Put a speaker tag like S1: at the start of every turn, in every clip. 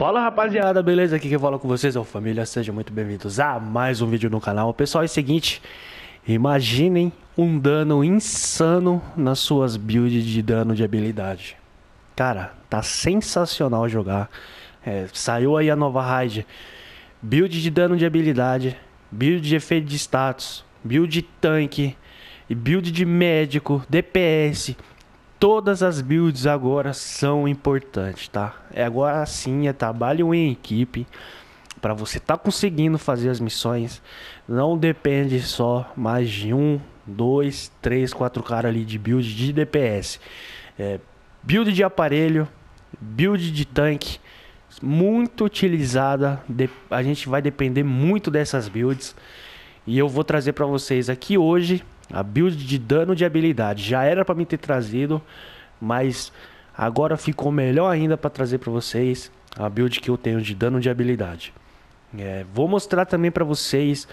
S1: Fala rapaziada, beleza? Aqui que fala com vocês é o Família, sejam muito bem-vindos a mais um vídeo no canal. Pessoal, é o seguinte, imaginem um dano insano nas suas builds de dano de habilidade. Cara, tá sensacional jogar. É, saiu aí a nova raid, build de dano de habilidade, build de efeito de status, build de tanque, build de médico, DPS Todas as builds agora são importantes, tá? É agora sim, é trabalho em equipe para você estar tá conseguindo fazer as missões. Não depende só mais de um, dois, três, quatro caras ali de build de DPS. É, build de aparelho, build de tanque, muito utilizada. De, a gente vai depender muito dessas builds e eu vou trazer para vocês aqui hoje a build de dano de habilidade já era para mim ter trazido, mas agora ficou melhor ainda para trazer para vocês a build que eu tenho de dano de habilidade. É, vou mostrar também para vocês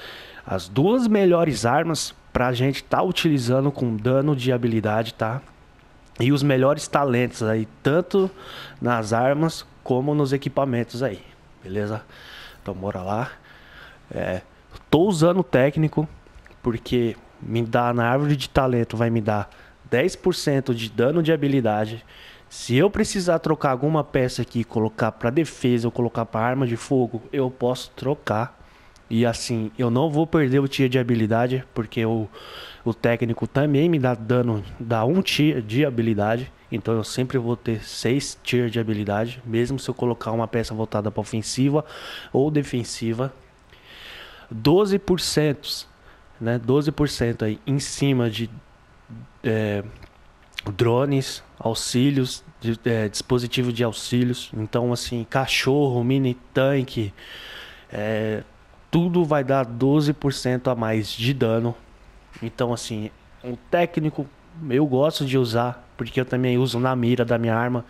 S1: as duas melhores armas para a gente estar tá utilizando com dano de habilidade, tá? E os melhores talentos aí, tanto nas armas como nos equipamentos aí, beleza? Então bora lá. É, tô usando o técnico porque me dá na árvore de talento, vai me dar 10% de dano de habilidade. Se eu precisar trocar alguma peça aqui, colocar para defesa ou colocar para arma de fogo, eu posso trocar. E assim, eu não vou perder o tiro de habilidade, porque o, o técnico também me dá dano, dá um tiro de habilidade. Então eu sempre vou ter seis tiros de habilidade, mesmo se eu colocar uma peça voltada para ofensiva ou defensiva. 12% né? 12% aí em cima de é, drones, auxílios, de, é, dispositivo de auxílios. Então, assim, cachorro, mini tanque, é, tudo vai dar 12% a mais de dano. Então, assim, um técnico eu gosto de usar, porque eu também uso na mira da minha arma,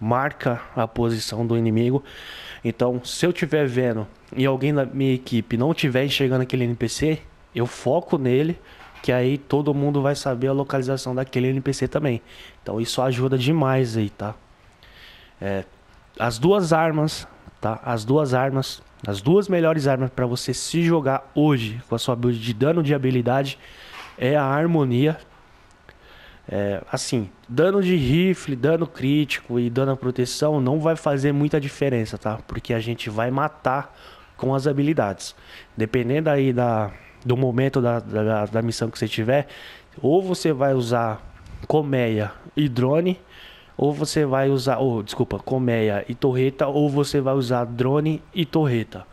S1: marca a posição do inimigo. Então, se eu estiver vendo e alguém da minha equipe não estiver enxergando aquele NPC, eu foco nele, que aí todo mundo vai saber a localização daquele NPC também. Então isso ajuda demais aí, tá? É, as duas armas, tá? As duas armas, as duas melhores armas para você se jogar hoje com a sua build de dano de habilidade é a harmonia. É, assim, dano de rifle, dano crítico e dano à proteção não vai fazer muita diferença, tá? Porque a gente vai matar com as habilidades. Dependendo aí da, do momento da, da, da missão que você tiver, ou você vai usar colmeia e drone, ou você vai usar, ou oh, desculpa, colmeia e torreta, ou você vai usar drone e torreta.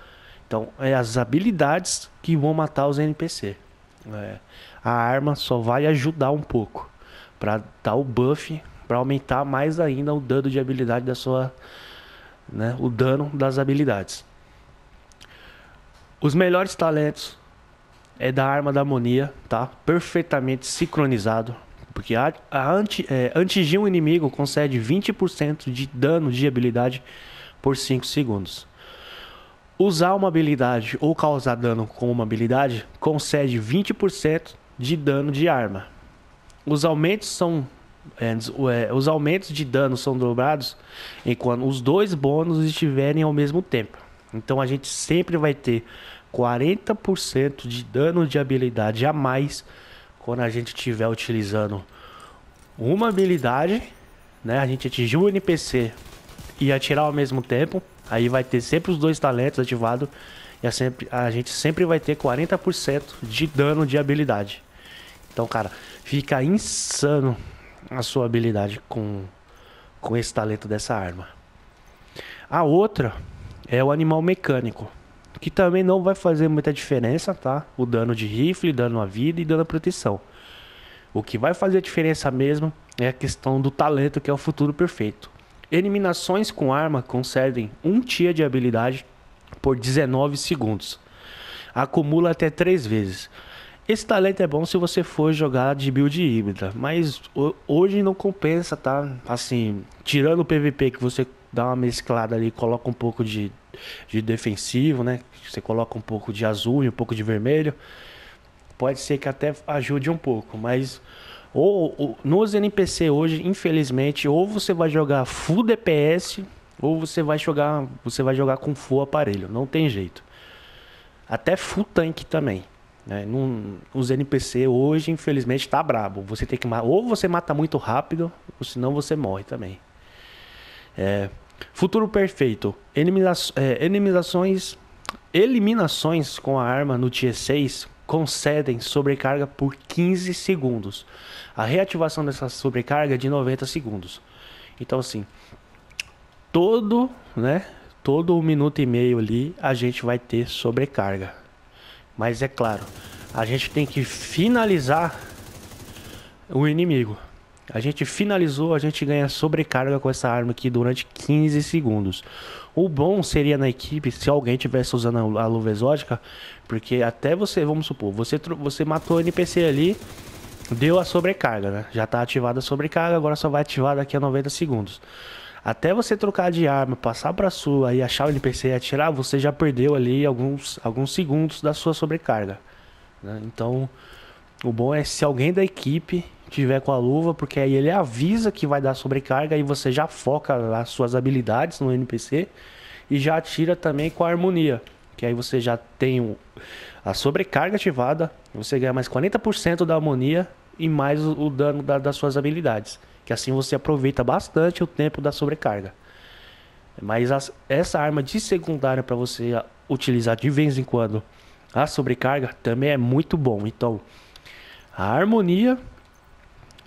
S1: Então, é as habilidades que vão matar os NPC. É. a arma só vai ajudar um pouco para dar o buff, para aumentar mais ainda o dano de habilidade da sua, né, o dano das habilidades. Os melhores talentos é da arma da harmonia, tá? Perfeitamente sincronizado. Porque a, a anti, é, antigir um inimigo concede 20% de dano de habilidade por 5 segundos. Usar uma habilidade ou causar dano com uma habilidade concede 20% de dano de arma. Os aumentos são é, é, os aumentos de dano são dobrados enquanto os dois bônus estiverem ao mesmo tempo. Então a gente sempre vai ter 40% de dano de habilidade a mais quando a gente estiver utilizando uma habilidade, né? A gente atingir o NPC e atirar ao mesmo tempo, aí vai ter sempre os dois talentos ativados e a, sempre, a gente sempre vai ter 40% de dano de habilidade. Então, cara, fica insano a sua habilidade com, com esse talento dessa arma. A outra é o animal mecânico que também não vai fazer muita diferença, tá? O dano de rifle, dano à vida e dano à proteção. O que vai fazer a diferença mesmo é a questão do talento, que é o futuro perfeito. Eliminações com arma concedem um tia de habilidade por 19 segundos. Acumula até 3 vezes. Esse talento é bom se você for jogar de build híbrida, mas hoje não compensa, tá? Assim, tirando o PVP que você dá uma mesclada ali, coloca um pouco de de defensivo, né? Você coloca um pouco de azul e um pouco de vermelho. Pode ser que até ajude um pouco, mas ou, ou nos NPC hoje, infelizmente, ou você vai jogar full DPS ou você vai jogar, você vai jogar com full aparelho, não tem jeito. Até full tank também. É, Num, os NPC hoje, infelizmente, tá brabo. Você tem que ou você mata muito rápido, ou senão você morre também. É, Futuro perfeito. Elimina é, eliminações, eliminações com a arma no Tier 6 concedem sobrecarga por 15 segundos. A reativação dessa sobrecarga é de 90 segundos. Então assim, todo, né, todo um minuto e meio ali a gente vai ter sobrecarga. Mas é claro, a gente tem que finalizar o inimigo. A gente finalizou, a gente ganha sobrecarga com essa arma aqui durante 15 segundos. O bom seria na equipe se alguém tivesse usando a luva exótica, porque até você, vamos supor, você, você matou o NPC ali, deu a sobrecarga, né? Já tá ativada a sobrecarga, agora só vai ativar daqui a 90 segundos. Até você trocar de arma, passar pra sua e achar o NPC e atirar, você já perdeu ali alguns, alguns segundos da sua sobrecarga. Né? Então, o bom é se alguém da equipe tiver com a luva, porque aí ele avisa que vai dar sobrecarga e você já foca as suas habilidades no NPC e já atira também com a harmonia, que aí você já tem a sobrecarga ativada, você ganha mais 40% da harmonia e mais o, dano da, das suas habilidades, que assim você aproveita bastante o tempo da sobrecarga. Mas as, essa arma de secundária para você utilizar de vez em quando a sobrecarga também é muito bom. Então, a harmonia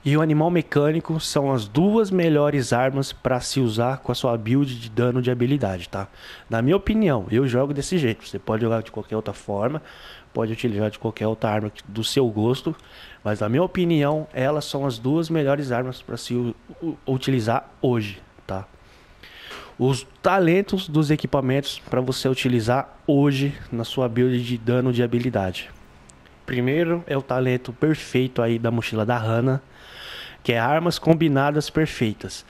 S1: e o animal mecânico são as duas melhores armas para se usar com a sua build de dano de habilidade, tá? Na minha opinião, eu jogo desse jeito. Você pode jogar de qualquer outra forma, pode utilizar de qualquer outra arma do seu gosto, mas na minha opinião, elas são as duas melhores armas para se utilizar hoje, tá? Os talentos dos equipamentos para você utilizar hoje na sua build de dano de habilidade. Primeiro é o talento perfeito aí da mochila da Hana, que é armas combinadas perfeitas.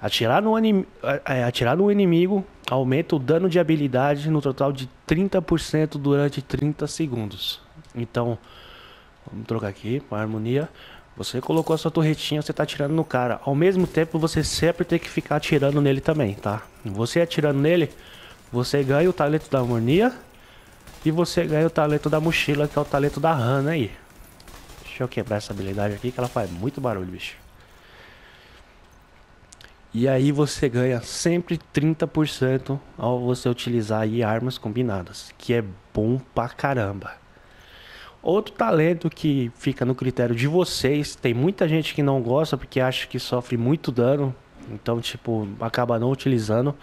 S1: Atirar no, anim... Atirar no inimigo aumenta o dano de habilidade no total de 30% durante 30 segundos. Então, vamos trocar aqui para harmonia. Você colocou a sua torretinha, você está atirando no cara. Ao mesmo tempo, você sempre tem que ficar atirando nele também, tá? Você atirando nele, você ganha o talento da harmonia e você ganha o talento da mochila, que é o talento da Han aí. Deixa eu quebrar essa habilidade aqui, que ela faz muito barulho, bicho. E aí você ganha sempre 30% ao você utilizar aí armas combinadas, que é bom pra caramba. Outro talento que fica no critério de vocês, tem muita gente que não gosta porque acha que sofre muito dano então, tipo, acaba não utilizando.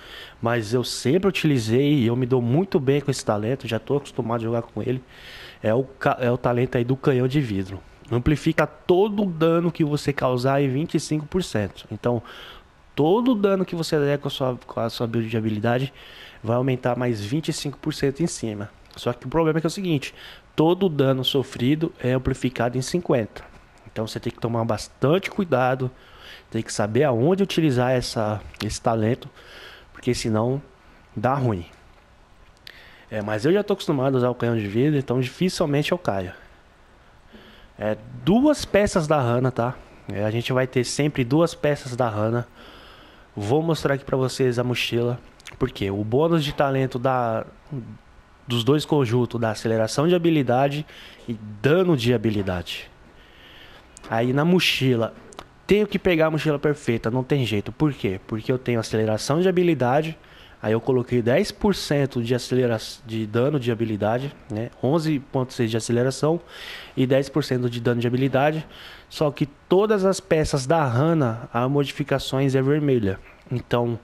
S1: Mas eu sempre utilizei e eu me dou muito bem com esse talento. Já estou acostumado a jogar com ele. É o, é o talento aí do canhão de vidro. Amplifica todo o dano que você causar em 25%. Então, todo o dano que você der com a sua, com a sua build de habilidade vai aumentar mais 25% em cima. Só que o problema é, que é o seguinte: todo o dano sofrido é amplificado em 50. Então você tem que tomar bastante cuidado tem que saber aonde utilizar essa, esse talento, porque senão dá ruim. É, mas eu já estou acostumado a usar o canhão de vidro, então dificilmente eu caio. É, duas peças da rana, tá? É, a gente vai ter sempre duas peças da rana. Vou mostrar aqui para vocês a mochila, porque o bônus de talento da dos dois conjuntos, da aceleração de habilidade e dano de habilidade. Aí na mochila tenho que pegar a mochila perfeita, não tem jeito. Por quê? Porque eu tenho aceleração de habilidade, aí eu coloquei 10% de, acelera de dano de habilidade, né? 11.6 de aceleração e 10% de dano de habilidade. Só que todas as peças da Hana, as modificações é vermelha. Então,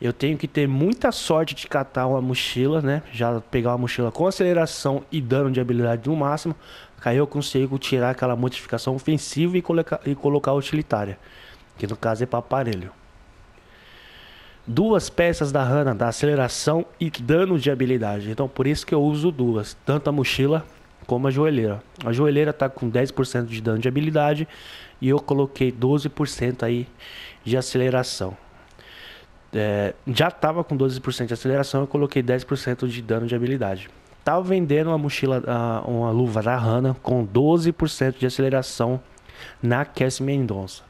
S1: eu tenho que ter muita sorte de catar uma mochila, né? Já pegar uma mochila com aceleração e dano de habilidade no máximo Aí eu consigo tirar aquela modificação ofensiva e, colocar e colocar utilitária, que no caso é para aparelho. Duas peças da Hana da aceleração e dano de habilidade. Então por isso que eu uso duas, tanto a mochila como a joelheira. A joelheira tá com 10% de dano de habilidade e eu coloquei 12% aí de aceleração. É, já estava com 12% de aceleração, eu coloquei 10% de dano de habilidade estava tá vendendo uma mochila, uma luva da Hanna com 12% de aceleração na Cassie Mendonça.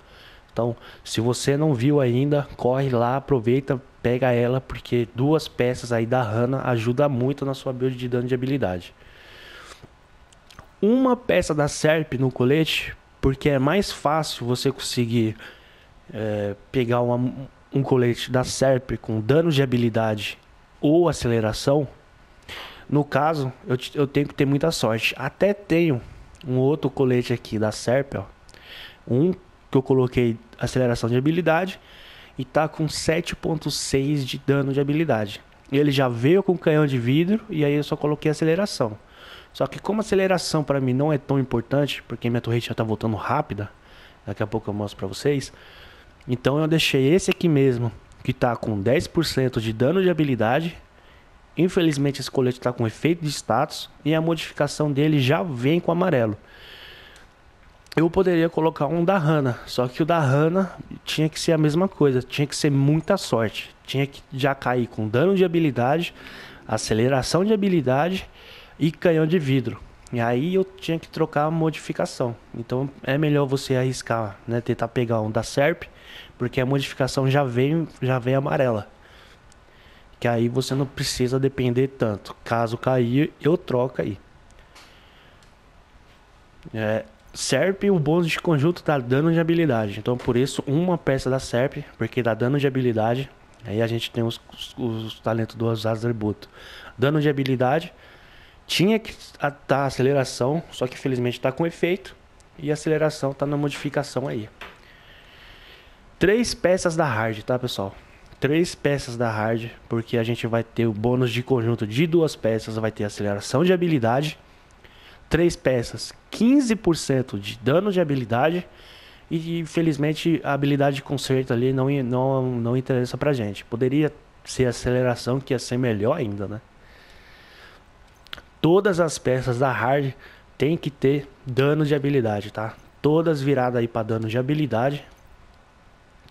S1: Então, se você não viu ainda, corre lá, aproveita, pega ela, porque duas peças aí da Hanna ajuda muito na sua build de dano de habilidade. Uma peça da Serp no colete, porque é mais fácil você conseguir é, pegar uma, um colete da Serp com dano de habilidade ou aceleração no caso, eu, eu tenho que ter muita sorte. Até tenho um outro colete aqui da Serp, ó. Um que eu coloquei aceleração de habilidade e tá com 7.6 de dano de habilidade. Ele já veio com canhão de vidro e aí eu só coloquei aceleração. Só que como aceleração para mim não é tão importante, porque minha torre já tá voltando rápida, daqui a pouco eu mostro para vocês. Então eu deixei esse aqui mesmo, que tá com 10% de dano de habilidade Infelizmente esse colete está com efeito de status e a modificação dele já vem com amarelo. Eu poderia colocar um da Hanna, só que o da Hanna tinha que ser a mesma coisa, tinha que ser muita sorte, tinha que já cair com dano de habilidade, aceleração de habilidade e canhão de vidro. E aí eu tinha que trocar a modificação. Então é melhor você arriscar, né? Tentar pegar um da SERP, porque a modificação já vem, já vem amarela que aí você não precisa depender tanto. Caso cair, eu troco aí. É, SERP, o bônus de conjunto dá tá dano de habilidade. Então, por isso, uma peça da SERP, porque dá tá dano de habilidade. Aí a gente tem os, os, os talentos dos atributos. Dano de habilidade. Tinha que estar tá aceleração, só que felizmente está com efeito. E aceleração está na modificação aí. Três peças da hard, tá pessoal? três peças da hard, porque a gente vai ter o bônus de conjunto de duas peças, vai ter aceleração de habilidade, três peças, 15% de dano de habilidade, e infelizmente a habilidade de conserto ali não, não, não interessa pra gente. Poderia ser aceleração, que ia ser melhor ainda, né? Todas as peças da hard tem que ter dano de habilidade, tá? Todas viradas aí para dano de habilidade,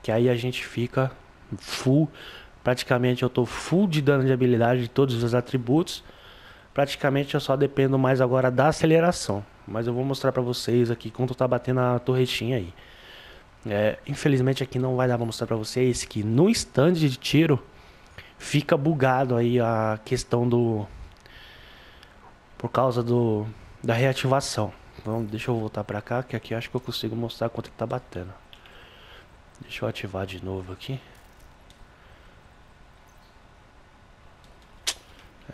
S1: que aí a gente fica full. Praticamente eu estou full de dano de habilidade de todos os atributos. Praticamente eu só dependo mais agora da aceleração. Mas eu vou mostrar para vocês aqui quanto tá batendo a torretinha aí. É, infelizmente aqui não vai dar pra mostrar para vocês que no stand de tiro fica bugado aí a questão do por causa do da reativação. Então, deixa eu voltar para cá, que aqui acho que eu consigo mostrar quanto que tá batendo. Deixa eu ativar de novo aqui.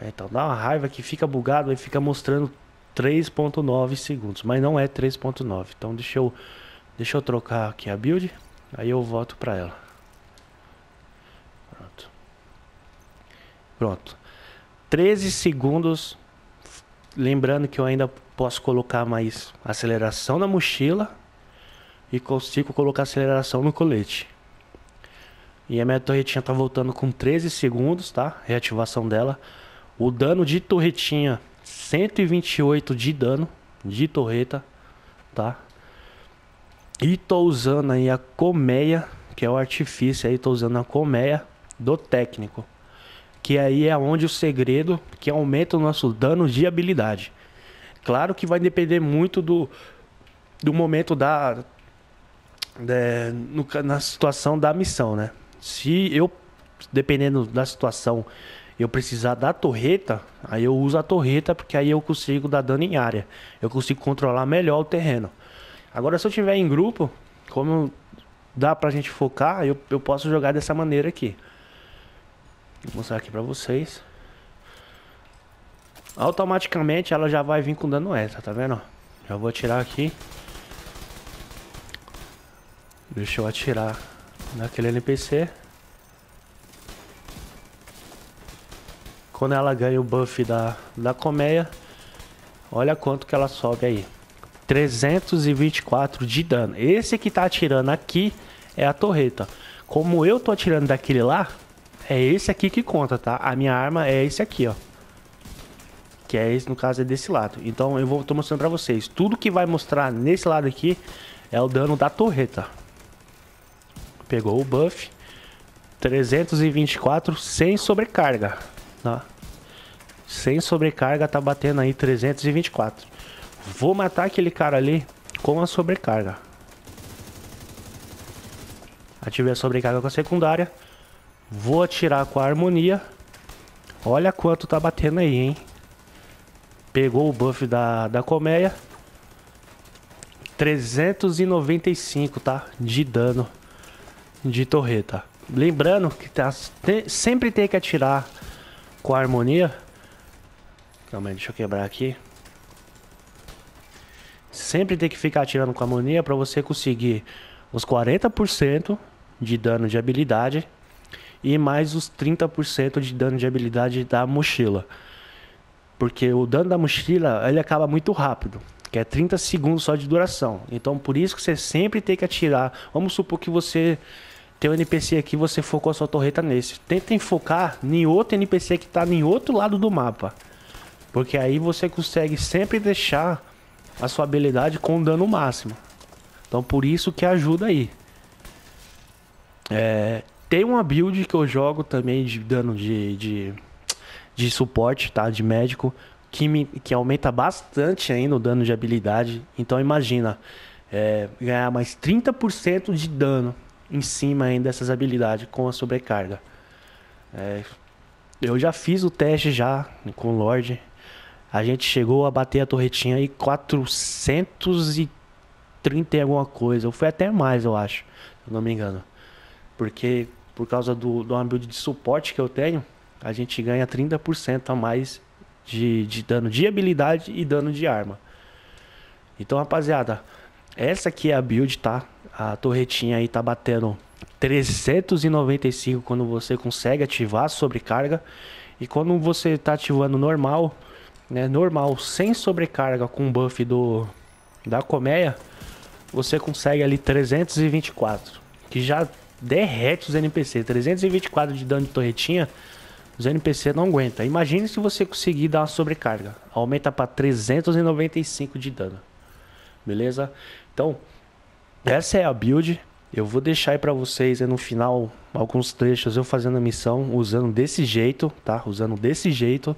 S1: É, então dá uma raiva que fica bugado e fica mostrando 3.9 segundos, mas não é 3.9. Então deixa eu, deixa eu trocar aqui a build, aí eu volto para ela. Pronto. Pronto. 13 segundos. Lembrando que eu ainda posso colocar mais aceleração na mochila e consigo colocar aceleração no colete. E a minha torretinha tá voltando com 13 segundos, tá? Reativação dela. O dano de torretinha, 128 de dano de torreta, tá? E tô usando aí a colmeia, que é o artifício aí, tô usando a colmeia do técnico. Que aí é onde o segredo que aumenta o nosso dano de habilidade. Claro que vai depender muito do, do momento da. no, na situação da missão, né? Se eu, dependendo da situação eu precisar da torreta, aí eu uso a torreta porque aí eu consigo dar dano em área. Eu consigo controlar melhor o terreno. Agora, se eu tiver em grupo, como dá pra gente focar, eu, eu posso jogar dessa maneira aqui. Vou mostrar aqui pra vocês. Automaticamente ela já vai vir com dano extra, tá vendo? Já vou atirar aqui. Deixa eu atirar naquele NPC. Quando ela ganha o buff da, da colmeia, olha quanto que ela sobe aí. 324 de dano. Esse que tá atirando aqui é a torreta. Como eu tô atirando daquele lá, é esse aqui que conta, tá? A minha arma é esse aqui, ó. Que é esse, no caso, é desse lado. Então eu vou tô mostrando pra vocês. Tudo que vai mostrar nesse lado aqui é o dano da torreta. Pegou o buff. 324 sem sobrecarga. Sem sobrecarga, tá batendo aí 324. Vou matar aquele cara ali com a sobrecarga. Ativei a sobrecarga com a secundária. Vou atirar com a harmonia. Olha quanto tá batendo aí, hein? Pegou o buff da, da colmeia. 395, tá? De dano de torreta. Lembrando que tá, te, sempre tem que atirar com a harmonia. Calma aí, deixa eu quebrar aqui. Sempre tem que ficar atirando com a harmonia para você conseguir os 40% de dano de habilidade e mais os 30% de dano de habilidade da mochila. Porque o dano da mochila, ele acaba muito rápido que é 30 segundos só de duração. Então, por isso que você sempre tem que atirar. Vamos supor que você tem um NPC aqui, você focou a sua torreta nesse. Tentem focar em outro NPC que está em outro lado do mapa. Porque aí você consegue sempre deixar a sua habilidade com dano máximo. Então por isso que ajuda aí. É, tem uma build que eu jogo também de dano de, de, de suporte, tá? De médico. Que, me, que aumenta bastante ainda o dano de habilidade. Então imagina, é, ganhar mais 30% de dano em cima ainda dessas habilidades com a sobrecarga. É, eu já fiz o teste já com o Lorde. A gente chegou a bater a torretinha aí 430 e alguma coisa. Ou foi até mais, eu acho. Se não me engano. Porque por causa do, do build de suporte que eu tenho, a gente ganha 30% a mais de, de dano de habilidade e dano de arma. Então, rapaziada, essa aqui é a build, tá? a torretinha aí tá batendo 395 quando você consegue ativar a sobrecarga. E quando você tá ativando normal, né, normal, sem sobrecarga com o buff do, da colmeia, você consegue ali 324, que já derrete os NPC. 324 de dano de torretinha, os NPC não aguenta. Imagine se você conseguir dar uma sobrecarga, aumenta para 395 de dano. Beleza? Então, essa é a build. Eu vou deixar aí para vocês aí no final alguns trechos eu fazendo a missão usando desse jeito, tá? Usando desse jeito.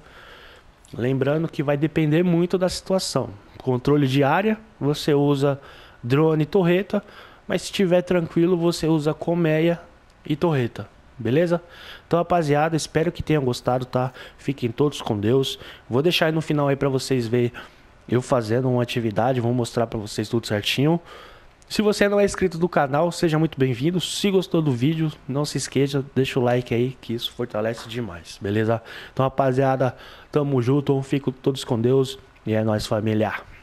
S1: Lembrando que vai depender muito da situação. Controle de área, você usa drone e torreta, mas se tiver tranquilo, você usa colmeia e torreta. Beleza? Então, rapaziada, espero que tenham gostado, tá? Fiquem todos com Deus. Vou deixar aí no final aí para vocês verem eu fazendo uma atividade, vou mostrar para vocês tudo certinho. Se você não é inscrito do canal, seja muito bem-vindo. Se gostou do vídeo, não se esqueça, deixa o like aí, que isso fortalece demais, beleza? Então, rapaziada, tamo junto, fico todos com Deus e é nóis, família.